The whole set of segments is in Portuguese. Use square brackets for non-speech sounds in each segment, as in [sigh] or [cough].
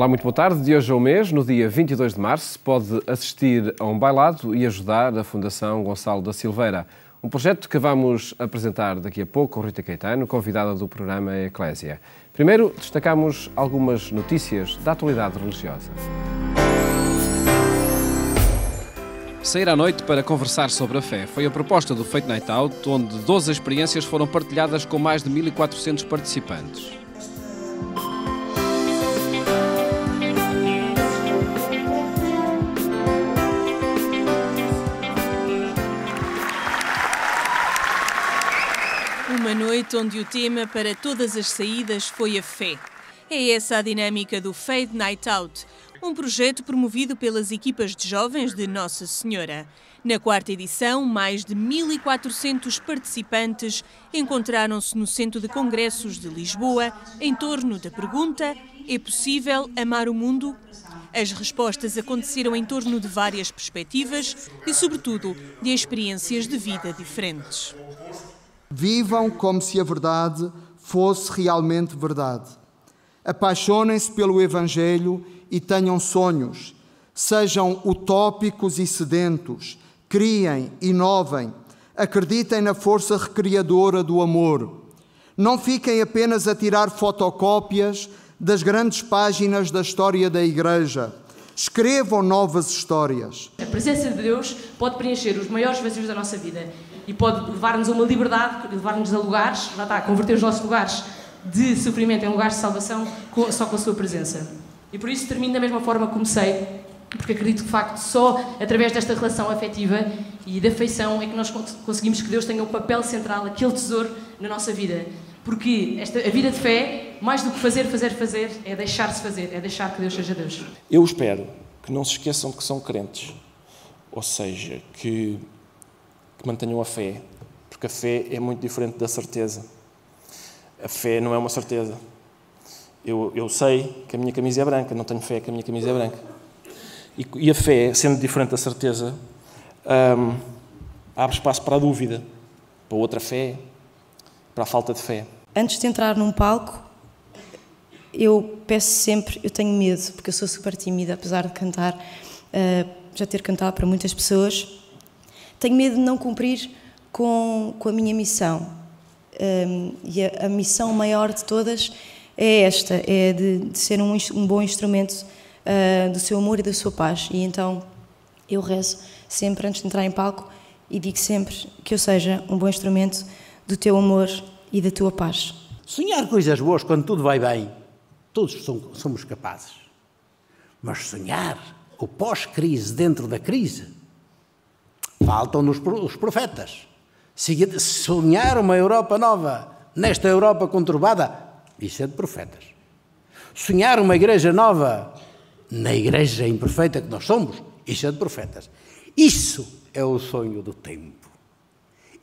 Olá, muito boa tarde. De hoje ao mês, no dia 22 de março, pode assistir a um bailado e ajudar a Fundação Gonçalo da Silveira. Um projeto que vamos apresentar daqui a pouco com Rita Caetano, convidada do programa Eclésia. Primeiro, destacamos algumas notícias da atualidade religiosa. Sair à noite para conversar sobre a fé foi a proposta do Fate Night Out, onde 12 experiências foram partilhadas com mais de 1.400 participantes. noite onde o tema para todas as saídas foi a fé. É essa a dinâmica do Fade Night Out, um projeto promovido pelas equipas de jovens de Nossa Senhora. Na quarta edição, mais de 1.400 participantes encontraram-se no Centro de Congressos de Lisboa em torno da pergunta: é possível amar o mundo? As respostas aconteceram em torno de várias perspectivas e, sobretudo, de experiências de vida diferentes. Vivam como se a verdade fosse realmente verdade. Apaixonem-se pelo Evangelho e tenham sonhos. Sejam utópicos e sedentos. Criem, inovem. Acreditem na força recriadora do amor. Não fiquem apenas a tirar fotocópias das grandes páginas da história da Igreja. Escrevam novas histórias. A presença de Deus pode preencher os maiores vazios da nossa vida e pode levar-nos a uma liberdade, levar-nos a lugares, está, converter os nossos lugares de sofrimento em lugares de salvação só com a sua presença. E por isso termino da mesma forma que comecei, porque acredito que de facto só através desta relação afetiva e da afeição é que nós conseguimos que Deus tenha um papel central, aquele tesouro na nossa vida. Porque esta, a vida de fé, mais do que fazer, fazer, fazer, é deixar-se fazer, é deixar que Deus seja Deus. Eu espero que não se esqueçam que são crentes. Ou seja, que que mantenham a fé, porque a fé é muito diferente da certeza. A fé não é uma certeza. Eu, eu sei que a minha camisa é branca, não tenho fé que a minha camisa é branca. E, e a fé, sendo diferente da certeza, hum, abre espaço para a dúvida, para outra fé, para a falta de fé. Antes de entrar num palco, eu peço sempre, eu tenho medo, porque eu sou super tímida, apesar de cantar, uh, já ter cantado para muitas pessoas, tenho medo de não cumprir com, com a minha missão. Um, e a, a, missão maior de todas é esta: é de, de ser um, um, bom instrumento uh, do seu amor e da sua paz. E então eu rezo sempre antes de entrar em palco e digo sempre que eu seja um bom instrumento do teu amor e da tua paz. Sonhar coisas boas quando tudo vai bem, todos somos capazes. Mas sonhar o pós-crise dentro da crise Faltam-nos os profetas. Se sonhar uma Europa nova, nesta Europa conturbada, isso é de profetas. Sonhar uma igreja nova, na igreja imperfeita que nós somos, isso é de profetas. Isso é o sonho do tempo.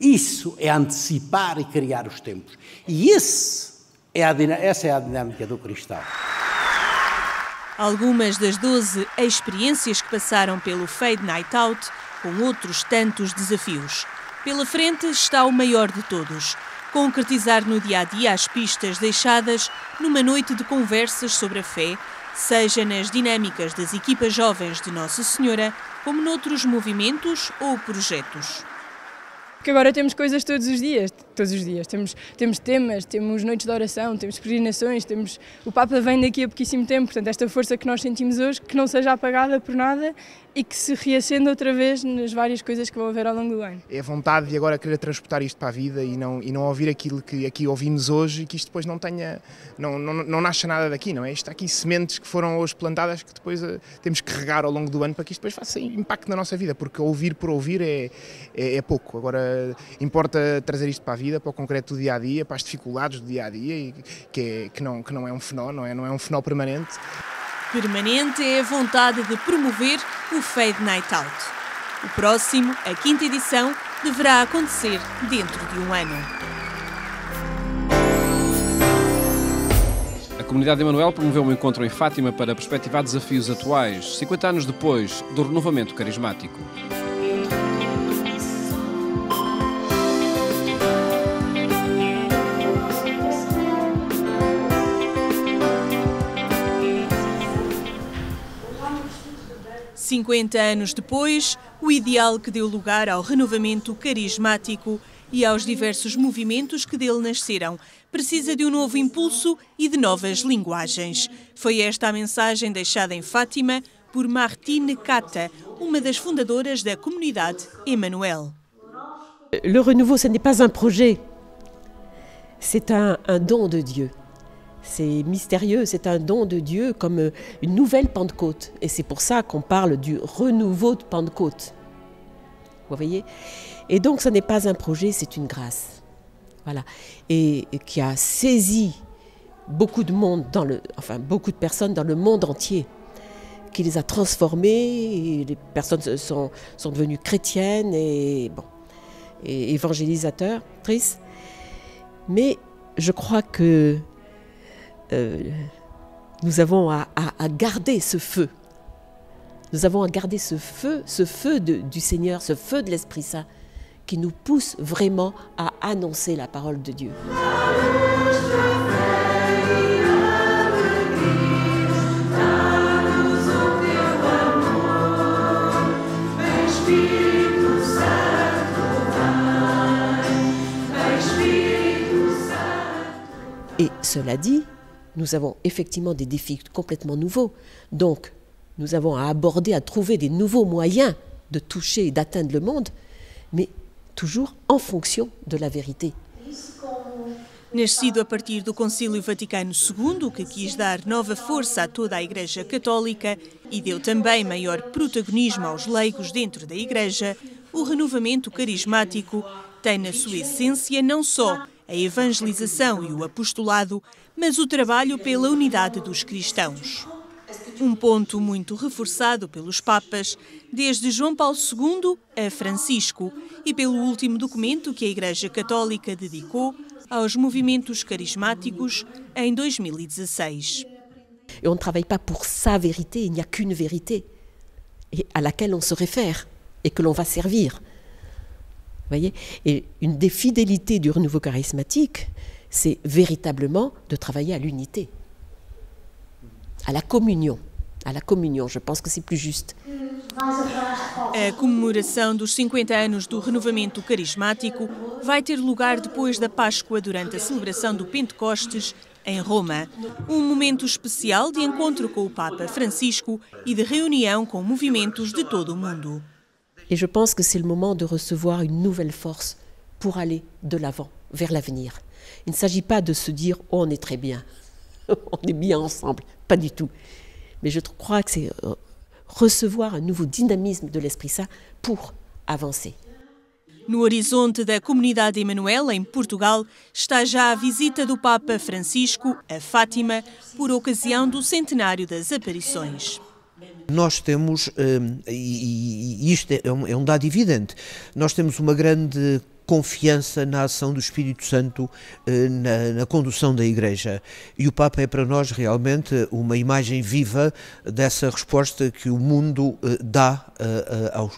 Isso é antecipar e criar os tempos. E é a, essa é a dinâmica do cristal Algumas das 12 experiências que passaram pelo Fade Night Out com outros tantos desafios. Pela frente está o maior de todos: concretizar no dia a dia as pistas deixadas numa noite de conversas sobre a fé, seja nas dinâmicas das equipas jovens de Nossa Senhora, como noutros movimentos ou projetos. Porque agora temos coisas todos os dias, todos os dias. Temos, temos temas, temos noites de oração, temos peregrinações, temos... O Papa vem daqui a pouquíssimo tempo, portanto esta força que nós sentimos hoje, que não seja apagada por nada e que se reacenda outra vez nas várias coisas que vão haver ao longo do ano. É a vontade de agora querer transportar isto para a vida e não, e não ouvir aquilo que aqui ouvimos hoje e que isto depois não tenha... não, não, não nasce nada daqui, não é? Isto aqui sementes que foram hoje plantadas que depois eh, temos que regar ao longo do ano para que isto depois faça impacto na nossa vida, porque ouvir por ouvir é, é, é pouco. Agora eh, importa trazer isto para a vida, para o concreto do dia a dia, para as dificuldades do dia a dia, e que, é, que, não, que não é um fenómeno, não é, não é um fenómeno permanente. Permanente é a vontade de promover o Fade Night Out. O próximo, a quinta edição, deverá acontecer dentro de um ano. A comunidade Emanuel promoveu um encontro em Fátima para perspectivar desafios atuais, 50 anos depois do renovamento carismático. 50 anos depois, o ideal que deu lugar ao renovamento carismático e aos diversos movimentos que dele nasceram, precisa de um novo impulso e de novas linguagens. Foi esta a mensagem deixada em Fátima por Martine Cata, uma das fundadoras da comunidade Emmanuel. O renouveau, ce n'est pas projeto, é c'est dom don de Deus. C'est mystérieux, c'est un don de Dieu comme euh, une nouvelle Pentecôte. Et c'est pour ça qu'on parle du renouveau de Pentecôte. Vous voyez Et donc, ce n'est pas un projet, c'est une grâce. Voilà. Et, qui a saisi beaucoup de monde dans le, enfin beaucoup de personnes dans le monde entier, qui les a transformées. les personnes sont, sont devenues chrétiennes et bon, et évangélisatrices. Mais je crois que euh, nous avons à, garder ce feu. Nous avons à garder ce feu, ce feu du Seigneur, ce feu de l'Esprit Saint, qui nous pousse vraiment à annoncer la parole de Dieu. Et cela dit, nous avons effectivement des défis complètement nouveaux. Donc, nous avons à aborder, à trouver des nouveaux moyens de toucher et d'atteindre le monde, mais toujours en fonction de la vérité. Nascido a partir do Concílio Vaticano II, que quis dar nova força a toda a Igreja Católica e deu também maior protagonismo aos leigos dentro da Igreja, o renovamento carismático tem na sua essência não só a evangelização e o apostolado, mas o trabalho pela unidade dos cristãos. Um ponto muito reforçado pelos Papas, desde João Paulo II a Francisco, e pelo último documento que a Igreja Católica dedicou aos movimentos carismáticos em 2016. On não travaille pas pour sa vérité, il n'y qu'une à laquelle on se refere e que l'on va servir voyez Et une des fidélités du renouveau charismatique, c'est véritablement de travailler à l'unité, à la communion. À la communion, je pense que c'est plus juste. A comemoração dos 50 anos do renovamento carismático vai ter lugar depois da Páscoa, durante a celebração do Pentecostes, em Roma. Um momento especial de encontro com o Papa Francisco e de reunião com movimentos de todo o mundo. Et je pense que c'est le moment de recevoir une nouvelle force pour aller de l'avant, vers l'avenir. Il ne s'agit pas de se dire oh, on est très bien, [laughs] on est bien ensemble, pas du tout. Mais je crois que c'est euh, recevoir un nouveau dynamisme de l'Esprit Saint pour avancer. No horizonte da comunidade Emanuel, em Portugal, está já a visita do Papa Francisco a Fátima por ocasião do centenário das aparições. Nós temos, eh, e isto é, é um dado evidente, nós temos uma grande confiança na ação do Espírito Santo eh, na, na, condução da Igreja. E o Papa é para nós realmente uma imagem viva dessa resposta que o mundo eh, dá eh, ao,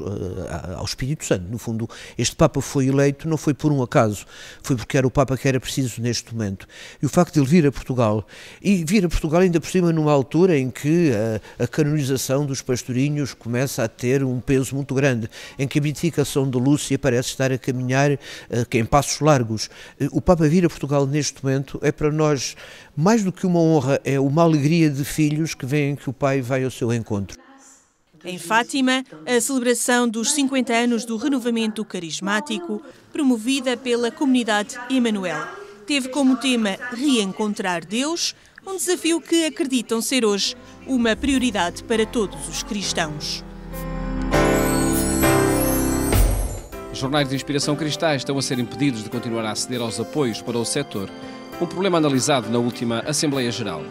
ao Espírito Santo. No fundo, este Papa foi eleito não foi por um acaso, foi porque era o Papa que era preciso neste momento. E o facto de ele vir a Portugal, e vir a Portugal ainda por cima numa altura em que a, a canonização dos pastorinhos começa a ter um peso muito grande, em que a beatificação de Lúcia parece estar a caminhar eh, que em Passos Largos. Eh, o Papa vir a Portugal neste momento é para nós, mais do que uma honra, é uma alegria de filhos que veem que o pai vai ao seu encontro. Em Fátima, a celebração dos 50 anos do renovamento carismático, promovida pela comunidade Emanuel, teve como tema Reencontrar Deus, um desafio que acreditam ser hoje uma prioridade para todos os cristãos. jornais de inspiração cristã estão a ser impedidos de continuar a aceder aos apoios para o setor, um problema analisado na última Assembleia Geral.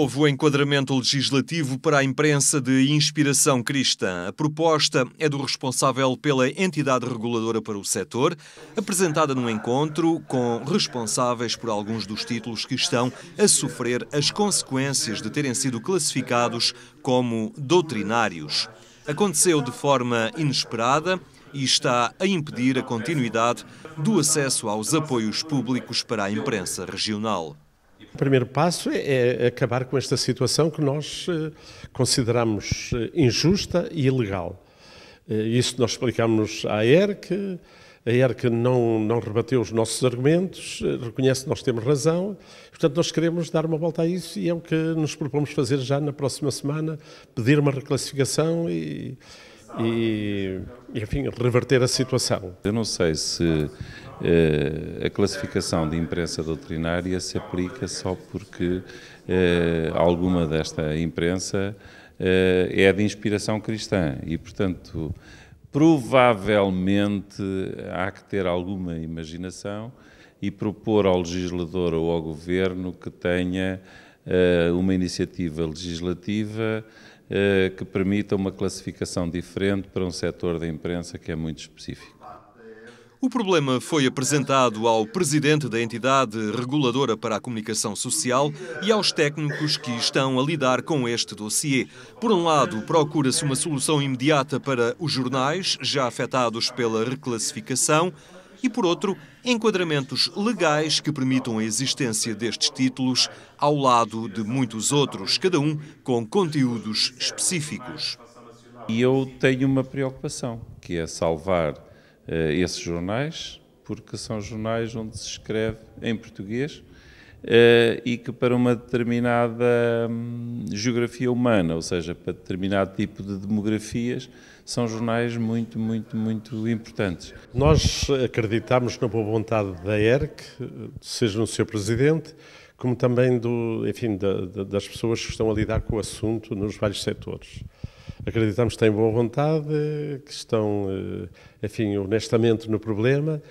novo enquadramento legislativo para a imprensa de inspiração cristã. A proposta é do responsável pela entidade reguladora para o setor, apresentada num encontro com responsáveis por alguns dos títulos que estão a sofrer as consequências de terem sido classificados como doutrinários. Aconteceu de forma inesperada e está a impedir a continuidade do acesso aos apoios públicos para a imprensa regional. O primeiro passo é, é acabar com esta situação que nós eh, consideramos eh, injusta e ilegal. Eh, isso nós explicamos à ERC, a ERC não, não rebateu os nossos argumentos, reconhece que nós temos razão, portanto nós queremos dar uma volta a isso e é o que nos propomos fazer já na próxima semana, pedir uma reclassificação e, e, enfim, reverter a situação. Eu não sei se eh, a classificação de imprensa doutrinária se aplica só porque eh, alguma desta imprensa eh, é de inspiração cristã e, portanto, provavelmente há que ter alguma imaginação e propor ao legislador ou ao governo que tenha eh, uma iniciativa legislativa eh, que permita uma classificação diferente para um setor da imprensa que é muito específico. O problema foi apresentado ao presidente da entidade reguladora para a comunicação social e aos técnicos que estão a lidar com este dossiê. Por um lado, procura-se uma solução imediata para os jornais já afetados pela reclassificação e, por outro, enquadramentos legais que permitam a existência destes títulos ao lado de muitos outros, cada um com conteúdos específicos. E eu tenho uma preocupação, que é salvar uh, esses jornais, porque são jornais onde se escreve em português eh, e que para uma determinada hum, geografia humana, ou seja, para determinado tipo de demografias, são jornais muito, muito, muito importantes. Nós acreditamos na boa vontade da ERC, seja no seu presidente, como também do, enfim, da, da, das pessoas que estão a lidar com o assunto nos vários setores. Acreditamos que têm boa vontade, que estão, eh, enfim, honestamente no problema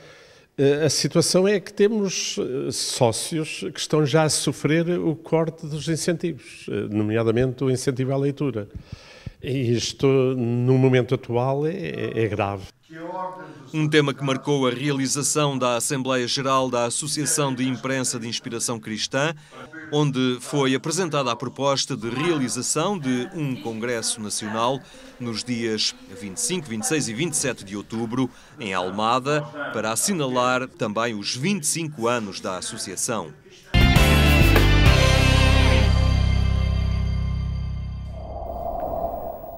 eh, a situação é que temos eh, sócios que estão já a sofrer o corte dos incentivos, eh, nomeadamente o incentivo à leitura. Isto, no momento atual, é, é grave. Um tema que marcou a realização da Assembleia Geral da Associação de Imprensa de Inspiração Cristã, onde foi apresentada a proposta de realização de um Congresso Nacional nos dias 25, 26 e 27 de outubro, em Almada, para assinalar também os 25 anos da Associação.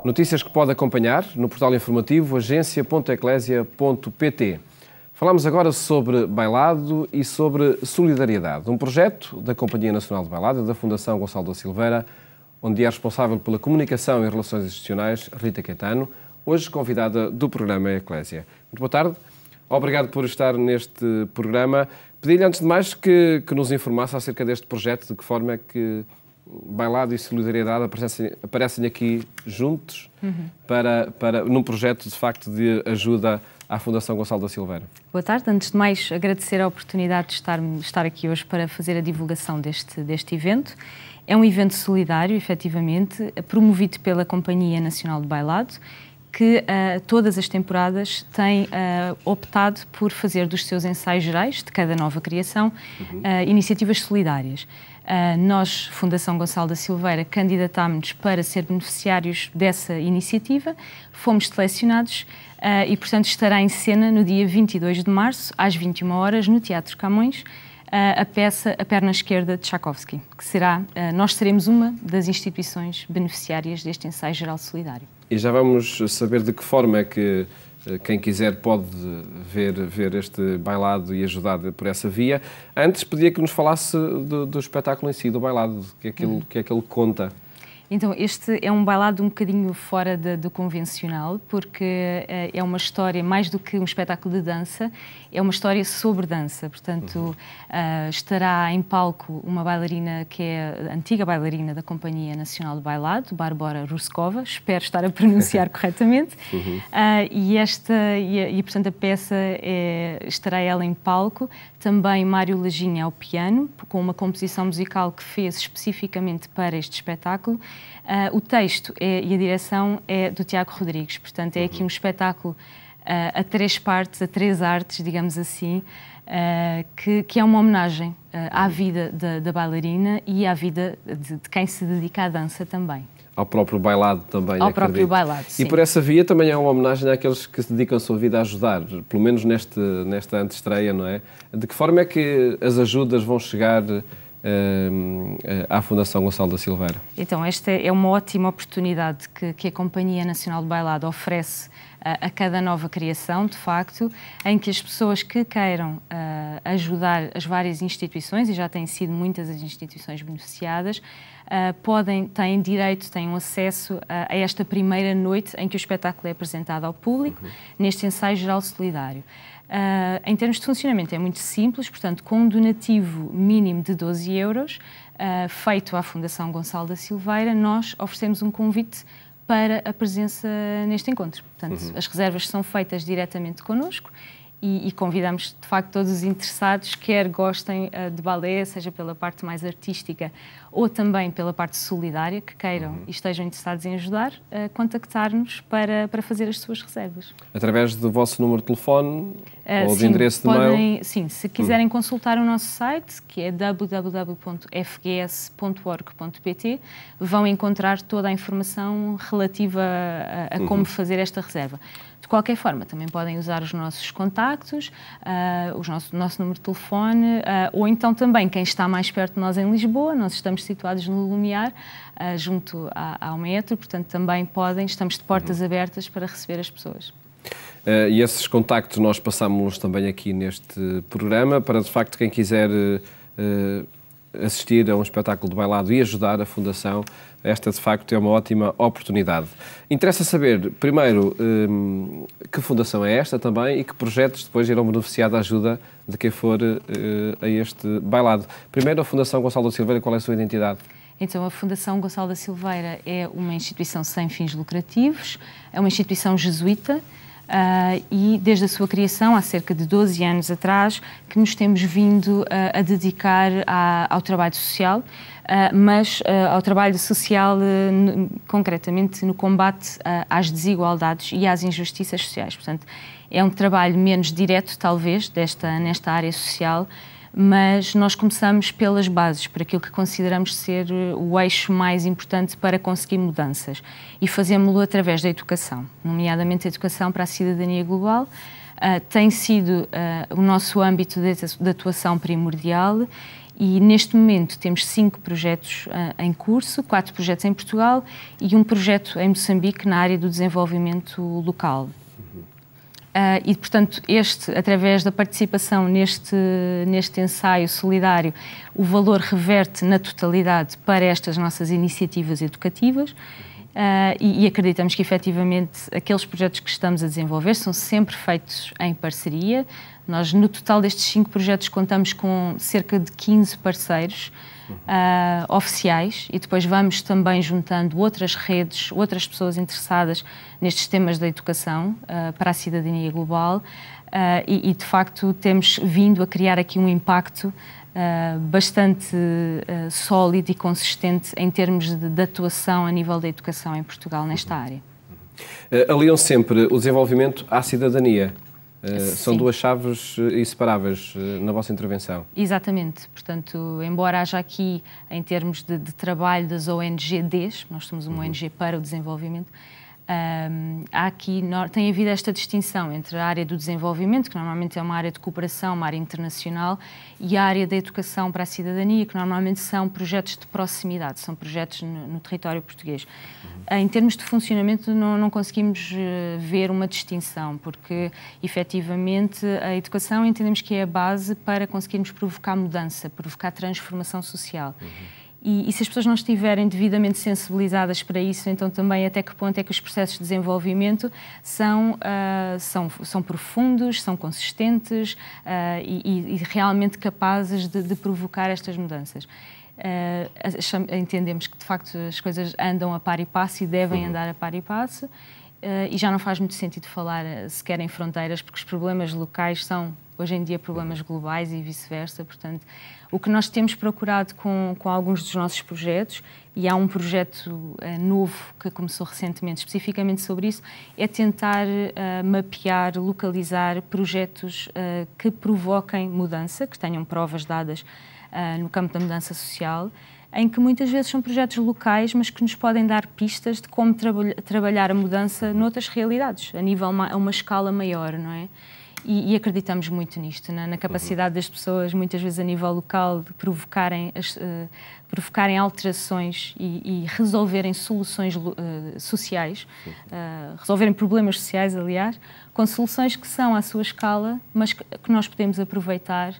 Notícias que pode acompanhar no portal informativo agência.eclésia.pt. Falamos agora sobre bailado e sobre solidariedade, um projeto da Companhia Nacional de Bailado da Fundação Gonçalo da Silveira, onde é responsável pela comunicação e relações institucionais Rita Caetano, hoje convidada do programa Eclésia. Muito boa tarde. Obrigado por estar neste programa. Pedi-lhe, antes de mais, que, que nos informasse acerca deste projeto, de que forma é que Bailado e Solidariedade aparecem, aparecem aqui juntos uhum. para, para, num projeto de facto de ajuda à Fundação Gonçalo da Silveira. Boa tarde. Antes de mais, agradecer a oportunidade de estar, estar aqui hoje para fazer a divulgação deste, deste evento. É um evento solidário, efetivamente, promovido pela Companhia Nacional de Bailado, que uh, todas as temporadas tem uh, optado por fazer dos seus ensaios gerais, de cada nova criação, uhum. uh, iniciativas solidárias. Uh, nós, Fundação Gonçalo da Silveira, candidatámos-nos para ser beneficiários dessa iniciativa, fomos selecionados uh, e, portanto, estará em cena no dia 22 de março, às 21 horas, no Teatro Camões, uh, a peça A Perna Esquerda de Tchaikovsky, que será, nós seremos uma das instituições beneficiárias deste ensaio geral solidário. E já vamos saber de que forma é que eh, quem quiser pode ver, ver este bailado e ajudar por essa via. Antes, pedia que nos falasse do, do espetáculo em si, do bailado, o que, é que, ele, uhum. que é que ele conta. Então, este é um bailado um bocadinho fora do convencional, porque eh, é uma história, mais do que um espetáculo de dança, é uma história sobre dança, portanto uhum. uh, estará em palco uma bailarina que é antiga bailarina da Companhia Nacional de Bailado, Bárbara Ruskova, espero estar a pronunciar [laughs] corretamente, uhum. uh, e esta, e, e, portanto a peça é, estará ela em palco, também Mário Leginha ao piano, com uma composição musical que fez especificamente para este espetáculo, uh, o texto é, e a direção é do Tiago Rodrigues, portanto é uhum. aqui um espetáculo a três partes, a três artes, digamos assim, que, que é uma homenagem à vida da, da bailarina e à vida de, de quem se dedica à dança também ao próprio bailado também. Ao acredito. próprio bailado, sim. E por essa via também é uma homenagem àqueles que se dedicam a sua vida a ajudar, pelo menos neste, nesta antestreia, não é? De que forma é que as ajudas vão chegar eh, eh, à Fundação Gonçalo da Silveira. Então, esta é uma ótima oportunidade que, que a Companhia Nacional de Bailado oferece a, a cada nova criação, de facto, em que as pessoas que queiram uh, ajudar as várias instituições, e já têm sido muitas as instituições beneficiadas, uh, podem, têm direito, têm um acesso a, a esta primeira noite em que o espetáculo é apresentado ao público, uhum. neste ensaio geral solidário. Uh, em termos de funcionamento é muito simples, portanto, com um donativo mínimo de 12 euros, uh, feito à Fundação Gonçalo da Silveira, nós oferecemos um convite para a presença neste encontro. Portanto, uhum. as reservas são feitas diretamente connosco e, e, convidamos de facto todos os interessados, quer gostem uh, de balé, seja pela parte mais artística ou também pela parte solidária, que queiram uhum. e estejam interessados em ajudar, uh, contactar-nos para, para fazer as suas reservas. Através do vosso número de telefone uh, ou sim, do endereço de podem, mail? Sim, se quiserem uhum. consultar o nosso site, que é www.fgs.org.pt, vão encontrar toda a informação relativa a, a uhum. como fazer esta reserva. De qualquer forma, também podem usar os nossos contactos, uh, ah, o nosso, nosso número de telefone, uh, ou então também quem está mais perto de nós em Lisboa, nós estamos situados no Lumiar, uh, junto a, ao metro, portanto também podem, estamos de portas uhum. abertas para receber as pessoas. Uh, e esses contactos nós passámos também aqui neste programa, para de facto quem quiser uh, assistir a um espetáculo de bailado e ajudar a Fundação, esta de facto é uma ótima oportunidade. Interessa saber, primeiro, hum, que fundação é esta também e que projetos depois irão beneficiar da ajuda de quem for eh, a este bailado. Primeiro, a Fundação Gonçalo da Silveira, qual é a sua identidade? Então, a Fundação Gonçalo da Silveira é uma instituição sem fins lucrativos, é uma instituição jesuíta uh, e desde a sua criação, há cerca de 12 anos atrás, que nos temos vindo uh, a dedicar à, ao trabalho social, uh, mas ao trabalho social no, concretamente no combate às desigualdades e às injustiças sociais. Portanto, é um trabalho menos direto, talvez, desta, nesta área social, mas nós começamos pelas bases, por aquilo que consideramos ser eh, o eixo mais importante para conseguir mudanças. E fazemos-lo através da educação, nomeadamente a educação para a cidadania global. Uh, tem sido uh, o nosso âmbito de, de atuação primordial e neste momento temos cinco projetos uh, em curso, quatro projetos em Portugal e um projeto em Moçambique na área do desenvolvimento local. Uh, e, portanto, este, através da participação neste, neste ensaio solidário, o valor reverte na totalidade para estas nossas iniciativas educativas Uh, e, e, acreditamos que efetivamente aqueles projetos que estamos a desenvolver são sempre feitos em parceria. Nós, no total destes cinco projetos, contamos com cerca de 15 parceiros uh, oficiais e depois vamos também juntando outras redes, outras pessoas interessadas nestes temas da educação uh, para a cidadania global. E, e, de facto, temos vindo a criar aqui um impacto eh, bastante uh, sólido e consistente em termos de, de atuação a nível da educação em Portugal nesta área. Uh, aliam sempre o desenvolvimento à cidadania. Uh, são duas chaves inseparáveis uh, na vossa intervenção. Exatamente. Portanto, embora haja aqui, em termos de, de trabalho das ONGs, nós somos uma uhum. ONG para o desenvolvimento, um, há aqui, tem havido esta distinção entre a área do desenvolvimento, que normalmente é uma área de cooperação, uma área internacional, e a área da educação para a cidadania, que normalmente são projetos de proximidade, são projetos no, no território português. Uhum. Em termos de funcionamento, não, não conseguimos eh, ver uma distinção, porque efetivamente a educação entendemos que é a base para conseguirmos provocar mudança, provocar transformação social. Uhum. E, e, se as pessoas não estiverem devidamente sensibilizadas para isso, então também até que ponto é que os processos de desenvolvimento são, uh, são, são profundos, são consistentes uh, e, e, realmente capazes de, de provocar estas mudanças. Uh, entendemos que de facto as coisas andam a par e passo e devem uhum. andar a par e passo, e já não faz muito sentido falar sequer em fronteiras, porque os problemas locais são hoje em dia uhum. problemas globais e vice-versa. Portanto, o que nós temos procurado com, com alguns dos nossos projetos, e há um projeto uh, novo que começou recentemente especificamente sobre isso, é tentar uh, mapear, localizar projetos uh, que provoquem mudança, que tenham provas dadas no campo da mudança social em que muitas vezes são projetos locais, mas que nos podem dar pistas de como trabalhar a mudança uhum. noutras realidades, a nível a uma escala maior, não é? E, e, acreditamos muito nisto, na, na capacidade das pessoas, muitas vezes a nível local, de provocarem, as, uh, provocarem alterações e, e resolverem soluções uh, sociais, uh, resolverem problemas sociais, aliás, com soluções que são à sua escala, mas que, que nós podemos aproveitar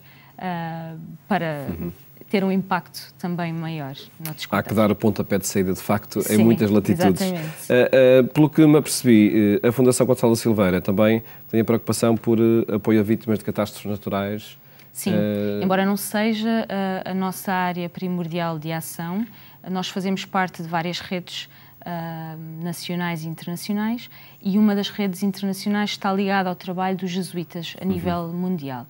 para. Uhum ter um impacto também maior na Há que dar o pontapé de saída, de facto, Sim, em muitas latitudes. Uh, uh, pelo que me apercebi, uh, a Fundação Gonçalo Silveira também tem a preocupação por apoio a vítimas de catástrofes naturais. Sim, embora não seja a nossa área primordial de ação, nós fazemos parte de várias redes Uh, nacionais e internacionais, e uma das redes internacionais está ligada ao trabalho dos jesuítas a uhum. nível mundial.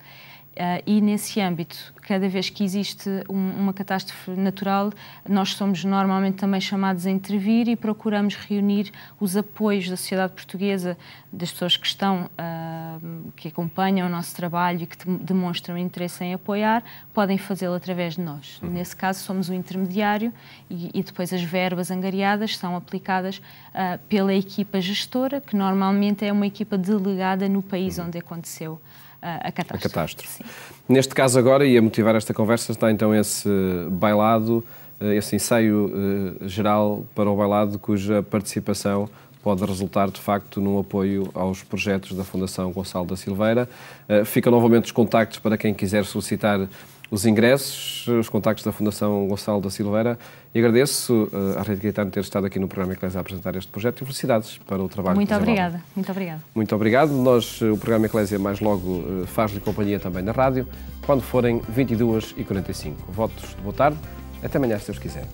Uh, e nesse âmbito, cada vez que existe um, uma catástrofe natural, nós somos normalmente também chamados a intervir e procuramos reunir os apoios da sociedade portuguesa, das pessoas que estão, uh, que acompanham o nosso trabalho e que demonstram interesse em apoiar, podem fazê-lo através de nós. Uhum. Nesse caso, somos o intermediário e, e depois as verbas angariadas são aplicadas uh, pela equipa gestora, que normalmente é uma equipa delegada no país uhum. onde aconteceu a, catástrofe. A catástrofe. Neste caso agora, e a motivar esta conversa, está então esse bailado, eh, esse ensaio eh, geral para o bailado, cuja participação pode resultar de facto num apoio aos projetos da Fundação Gonçalo da Silveira. Eh, fica novamente os contactos para quem quiser solicitar os ingressos, os contactos da Fundação Gonçalo da Silveira e agradeço uh, à Rede Gaetano ter estado aqui no programa Eclésia a apresentar este projeto e felicidades para o trabalho Muito que obrigada, muito obrigada. Muito obrigado. Nós, eh, o programa Eclésia mais logo eh, faz-lhe companhia também na rádio, quando forem 22h45. Votos de boa tarde, até amanhã se Deus quiser.